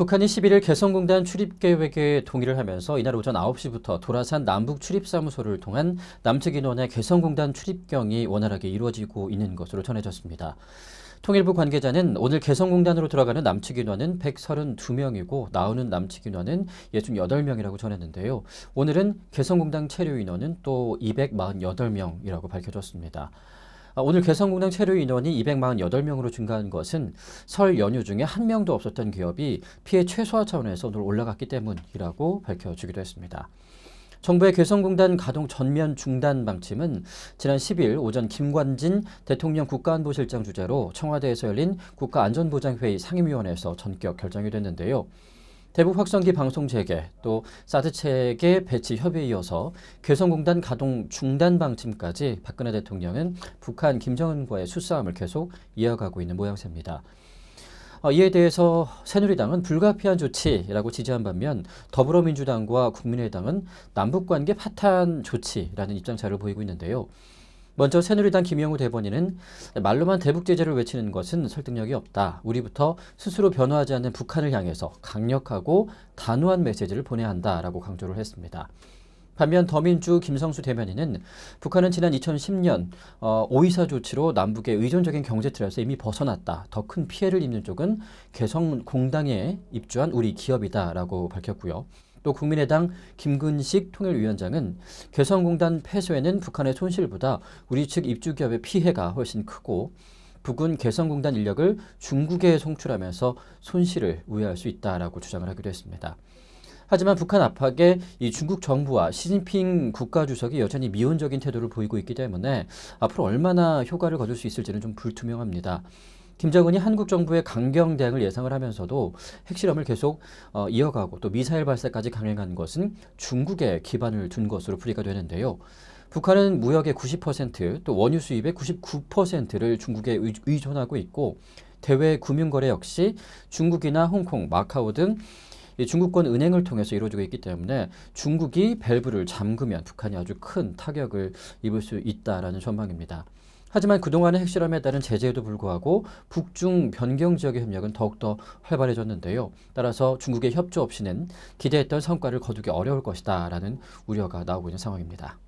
북한이 11일 개성공단 출입 계획에 동의를 하면서 이날 오전 9시부터 도라산 남북 출입사무소를 통한 남측 인원의 개성공단 출입경이 원활하게 이루어지고 있는 것으로 전해졌습니다. 통일부 관계자는 오늘 개성공단으로 들어가는 남측 인원은 132명이고 나오는 남측 인원은 68명이라고 전했는데요. 오늘은 개성공단 체류 인원은 또 248명이라고 밝혀졌습니다. 아, 오늘 개성공단 체류 인원이 248명으로 증가한 것은 설 연휴 중에 한 명도 없었던 기업이 피해 최소화 차원에서 오늘 올라갔기 때문이라고 밝혀주기도 했습니다. 정부의 개성공단 가동 전면 중단 방침은 지난 10일 오전 김관진 대통령 국가안보실장 주재로 청와대에서 열린 국가안전보장회의 상임위원회에서 전격 결정이 됐는데요. 대북 확성기 방송 재개 또 사드 체계 배치 협의에 이어서 개성공단 가동 중단 방침까지 박근혜 대통령은 북한 김정은과의 수싸움을 계속 이어가고 있는 모양새입니다. 어, 이에 대해서 새누리당은 불가피한 조치라고 지지한 반면 더불어민주당과 국민의당은 남북관계 파탄 조치라는 입장차를 보이고 있는데요. 먼저 새누리당 김영우 대변인은 말로만 대북 제재를 외치는 것은 설득력이 없다. 우리부터 스스로 변화하지 않는 북한을 향해서 강력하고 단호한 메시지를 보내야 한다라고 강조를 했습니다. 반면 더민주 김성수 대변인은 북한은 지난 2010년 어, 오이사 조치로 남북의 의존적인 경제 틀에서 이미 벗어났다. 더 큰 피해를 입는 쪽은 개성공당에 입주한 우리 기업이다라고 밝혔고요. 또 국민의당 김근식 통일위원장은 개성공단 폐쇄는 에 북한의 손실보다 우리 측 입주기업의 피해가 훨씬 크고 북은 개성공단 인력을 중국에 송출하면서 손실을 우회할 수 있다라고 주장을 하기도 했습니다. 하지만 북한 압박에 이 중국 정부와 시진핑 국가주석이 여전히 미온적인 태도를 보이고 있기 때문에 앞으로 얼마나 효과를 거둘 수 있을지는 좀 불투명합니다. 김정은이 한국 정부의 강경 대응을 예상을 하면서도 핵실험을 계속 어, 이어가고 또 미사일 발사까지 강행한 것은 중국에 기반을 둔 것으로 풀이가 되는데요. 북한은 무역의 90%또 원유 수입의 99%를 중국에 의존하고 있고 대외 금융거래 역시 중국이나 홍콩, 마카오 등 중국권 은행을 통해서 이루어지고 있기 때문에 중국이 밸브를 잠그면 북한이 아주 큰 타격을 입을 수 있다라는 전망입니다. 하지만 그동안의 핵실험에 따른 제재에도 불구하고 북중 변경 지역의 협력은 더욱더 활발해졌는데요. 따라서 중국의 협조 없이는 기대했던 성과를 거두기 어려울 것이다 라는 우려가 나오고 있는 상황입니다.